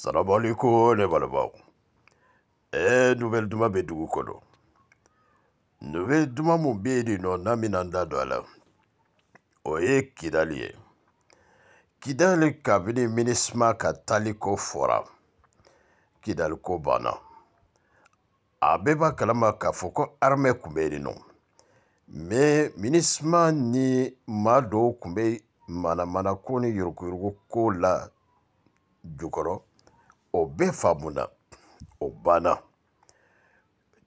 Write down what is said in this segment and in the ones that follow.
salamualeykum ne balimaw ɛɛ e, nouvelle duman bɛ dugu kɔnɔ nouvelle duman mun bɛ yen nɔ n'an bɛna an da don a la o ye kidali ye kidali kabini minisma ka taliko fɔra kidaliko banna a bɛɛ b'a kalama k'a fɔ ko armɛ tun bɛ yen nɔ mɛ minisma ni maa dɔw tun bɛ manamanako ni yuruguyuruguko la jukɔrɔ Ou be fabou nan, ou bana.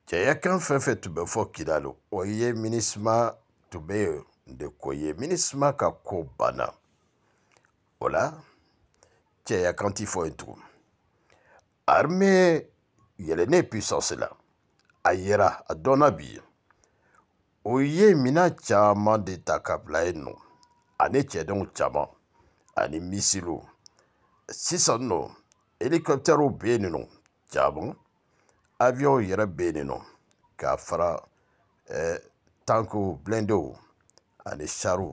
Tè yakan fè fè toube fò kidalou, ou ye minisma toube yo, dekou ye minisma kakou bana. Ola, tè yakan ti fò yentou. Arme, yelenè pwisansè la, ayera, adonabi, ou ye mina tè aman de takab laen nou, ane tè don tè aman, ane misilou, sison nou, helikɔpitɛriw bɛ yen nɔ jaabi awiyɔnw yɛrɛ bɛ yen nɔ k'a fara ɛɛ tankiw bilɛndew ani sariw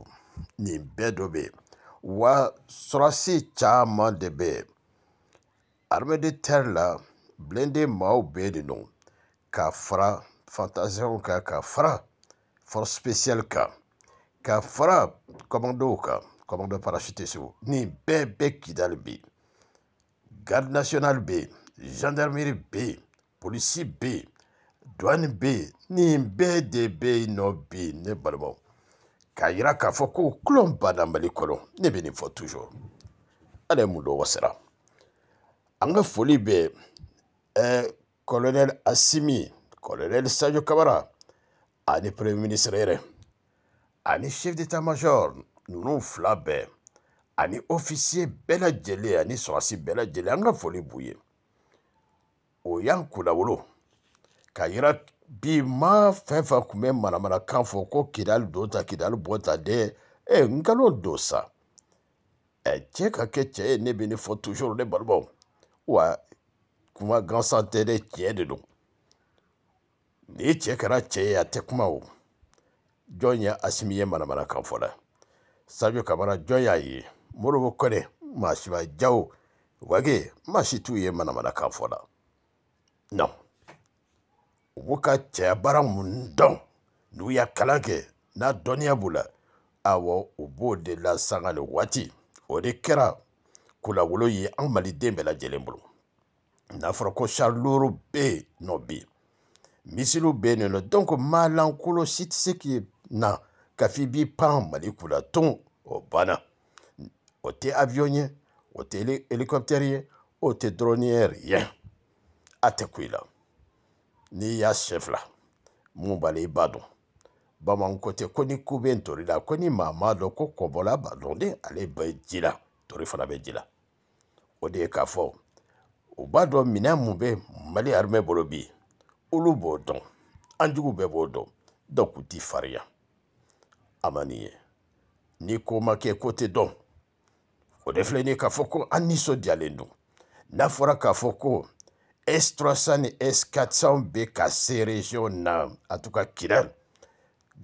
nin bɛɛ dɔ bɛ yen wa sɔrɔsi caman de bɛ yen arimɛdi tɛri la bilɛnde maaw bɛ yen nɔ k'a fara fantasiyɛnw kan k'a fara force spéciale kan k'a fara kɔmɔndow kan kɔmɔndo parasitisiw nin bɛɛ bɛ kidali bi. garde nationale bɛ yen gendarmerie bɛ yen polisi bɛ yen douane bɛ yen nin bɛɛ de bɛ yen nɔ bi ne balimaw k'a yira k'a fɔ ko kulon banna mali kɔnɔ ne bɛ nin fɔ toujours ala ye mun dɔ wasara an ka foli bɛ ɛɛ eh, colonel asimi colonel sadio kabara ani premier ministre yɛrɛ ani chef d'état major ninnu fila bɛɛ ani ofisiye bɛɛ lajɛlen ani sɔrɔsi bɛɛ lajɛlen an ka foli b'u ye o y'an kunnawolo k'a yira bi maa fɛn fɛn tun bɛ manamanakan fɔ ko kidali don ta kidali bɔ ta dɛ ɛ nkalon don sa ɛ cɛ ka kɛ cɛ ye ne bɛ ne fɔ toujours ne balimaw wa kuma gansan tɛ dɛ tiɲɛ de don ni cɛ kɛra cɛ ye a tɛ kuma o jɔn ye asimi ye manamanakan fɔ la sajo kamara jɔn y'a ye modibo kone masiba jawo wage masi t'u ye manamana kan fɔ la non u b'u ka cɛya baara mun dɔn n'u y'a kalan kɛ n'a dɔnniya b'u la awɔ u b'o de la sanga ni waati o de kɛra kulawolo ye an maliden bɛɛ lajɛlen bolo n'a fɔra ko sarluru bɛ yen nɔ bi misiliw bɛ yen nɔ donc maa lankolo si tɛ se k'i na ka f'i b'i pan mali kunna tun o banna wote avion nye wote helicopter ye wote drone ye rien a tɛ ku i la n'i y'a sɛ fila mun b'a la i b'a dɔn bamananw ko ten ko ni ko bɛ n tori la ko ni maa m'a dɔn ko kɔbɔla b'a dɔn de ale bɛ ji la tori fana bɛ ji la o de ye k'a fɔ u b'a dɔn minɛn mun bɛ mali armée bolo bi olu b'o dɔn an jugu bɛɛ b'o dɔn dɔw k'u t'i fariya a man nin ye ni ko ma kɛ ko tɛ dɔn. o de filɛ nin ye k'a fɔ ko an nisɔndiyalen don n'a fɔra k'a fɔ ko s 300 ni s 400 bɛ ka se region na a tun ka kidal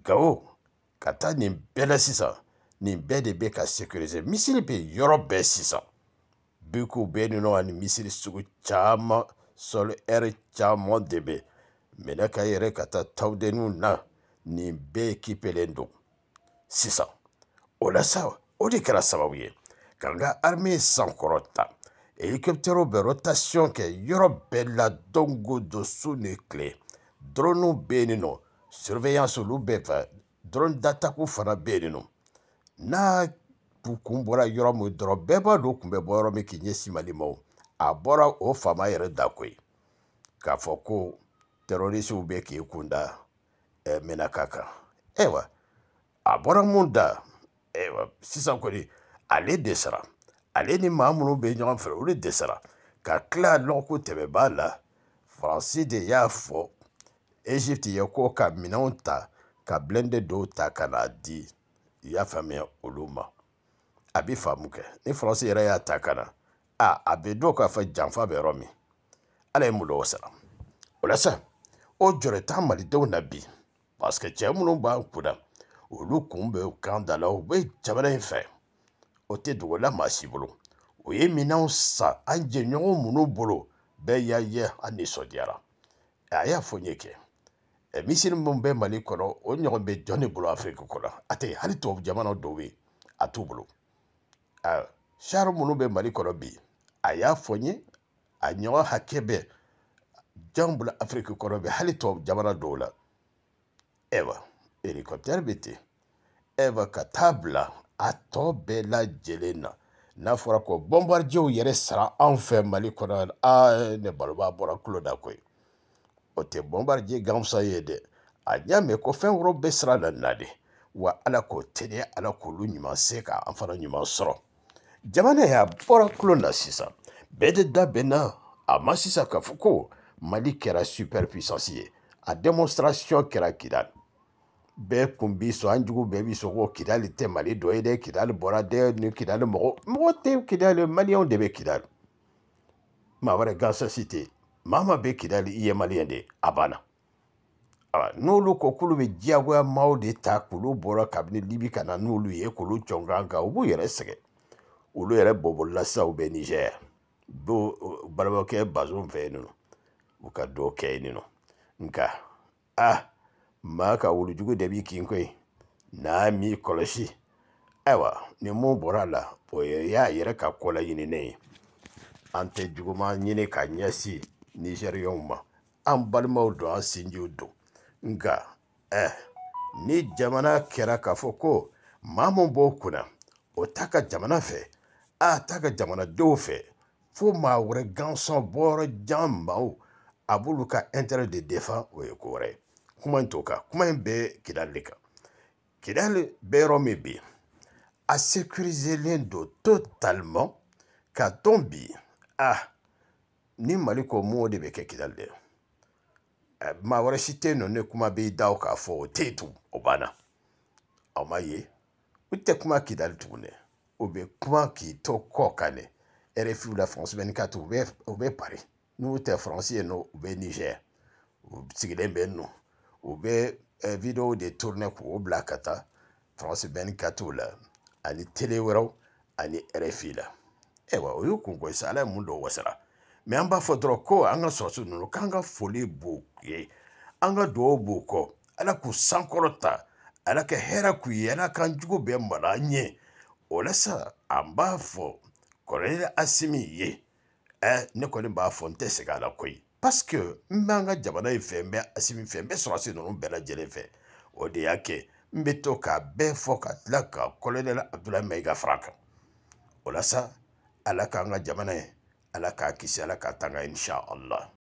gawo ka taa nin bɛɛ la sisan nin bɛɛ de bɛ ka sécuriser misiri bɛ yɔrɔ bɛɛ sisan biko bɛ yen nɔ ani misiri sugu caman sɔli ɛri caman de bɛ minɛ ka yɛrɛ ka taa tawudenninw na nin bɛɛ ekipelen don sisan o la sa o de kɛra sababu ye ka n ka arme sankɔrɔta helikɔpitɛriw bɛ rotasiyɔn kɛ yɔrɔ bɛɛ la dongo don su ni tile droniw bɛ yen nɔ siriveyansi olu bɛ fɛ drone dataku fana bɛ yen nɔ n'a kun bɔra yɔrɔ min dɔrɔn bɛɛ b'a dɔn kun bɛ bɔ yɔrɔ min k'i ɲɛsin mali ma o a bɔra o faama yɛrɛ da ko ye k'a fɔ ko terorisiw bɛ k'i kun da ɛ mɛnaka kan ayiwa a bɔra mun da ayiwa sisan kɔni ale dɛsɛra ale ni maa minnu bɛ ɲɔgɔn fɛ olu dɛsɛra ka tila lɔgɔko tɛmɛbaa la faransi de y'a fɔ egypte ye ko ka minɛnw ta ka bilɛnde dɔw ta ka n'a di i y'a faamuya olu ma a bɛ faamu kɛ ni faransi yɛrɛ y'a ta ka na a a bɛ dɔn k'a fɔ janfa bɛ yɔrɔ min ala ye mun dɔw sara o la sa o jɔrɔ t'an malidenw na bi parce que cɛ minnu b'an kunna olu kun bɛ kan da la u bɛ jamana in fɛ o tɛ dogola maa si bolo o ye minɛnw san an jɛɲɔgɔn minnu bolo bɛɛ y'a ye an nisɔndiyara a y'a fɔ n ye kɛ e misiri minnu bɛ mali kɔnɔ o ɲɔgɔn bɛ jɔn de bolo afiriki kɔnɔ a tɛ hali tubabu jamana dɔw bɛ a t'u bolo sari minnu bɛ mali kɔnɔ bi a y'a fɔ n ye a ɲɔgɔn hakɛ bɛ jɔn bolo afiriki kɔnɔ bɛ hali tubabu jamana dɔw la ɛwa helicoptère bɛ ten ɛwa ka taa bila a tɔ bɛɛ lajɛlen na n'a fɔra ko bɔnbarijew yɛrɛ sara anw fɛ mali kɔnɔ a ne baloba bɔra kulo da koyi o tɛ bɔnbarije gansa ye dɛ a y'a mɛn ko fɛn wɛrɛw bɛ sira la na de wa ala k'o teliya ala k'olu ɲuman se k'an fana ɲuman sɔrɔ jamana y'a bɔra kulo na sisan bɛɛ de da bɛnna a ma sisan k'a fɔ ko mali kɛra super puissance ye a demonstration kɛra kidali bɛɛ kun b'i sɔn an jugu bɛɛ b'i sɔn ko kidali tɛ mali dɔ ye dɛ kidali bɔra dɛ ni kidali mɔgɔ mɔgɔ tɛ kidali maliyɛnw de bɛ kidali maa wɛrɛ gansasi tɛ maa ma bɛ kidali i ye maliyɛn de a banna n'olu kɔ k'olu bɛ diyagoya maaw de ta k'olu bɔra kabini libi ka na n'olu ye k'olu cɔn kan kan u b'u yɛrɛ sɛgɛn olu yɛrɛ bɔbɔlila sisan u bɛ nizɛri do balimakɛ bazon fɛ yen nɔ u ka dɔ kɛ yen nɔ nka ah ma ka wulujugu dɛbi kinkwe naa mi kɔlɔsi ayiwa ni mun bɔra a la o y'a yɛrɛ ka ko la ɲininen ye an tɛ juguman ɲini ka ɲɛsin nizeriyɛnw ma an balimaw don an sinjiw don nka ɛ eh, ni jamana kɛra k'a fɔ ko maa mun b'o kunna o ta ka jamana fɛ a ta ka jamanadenw fɛ fo maa wɛrɛ gansɔn bɔyɔrɔ jan maaw a b'olu ka intérêt de o ye ko wɛrɛ ye kouman tou ka, kouman be kidal de ka. Kidal be rome be, a sekurize lendo totalman, ka ton bi, ni mali koumou ode be ke kidal de. Ma ware chite nou ne kouman be idau ka fo te tou, obana. A ou maye, ou te kouman kidal tou ne, ou be kouman ki tou koukane, e refi ou la franse meni katou ou be pari. Nou ou te fransi eno ou be nijen ou psikide men nou. u bɛ videow de tourne k'o bila ka taa france 24 la ani tele wɛrɛw ani rfi la ayiwa o y'u kunko sa ala ye mun dɔw wasara mɛ an b'a fɔ dɔrɔn ko an ka sɔrɔsi ninnu k'an ka foli b'u ye an ka duwawu b'u kɔ ala k'u sankɔrɔta ala ka hɛrɛ k'u ye ala k'an jugu bɛɛ mara an ɲɛ o la sa an b'a fɔ kɔrɔlen asimi ye ɛ ne kɔni b'a fɔ n tɛ segin a la koyi paske n b'an ka jamana in fɛ n bɛ asimi fɛ n bɛ sɔrɔsi ninnu bɛɛ lajɛlen fɛ o de y'a kɛ n bɛ to k'a bɛɛ fɔ ka tila ka kɔlɔnɛli abudulayi mayiga fara kan o la sa ala k'an ka jamana ye ala k'a kisi ala k'a tanga insha allah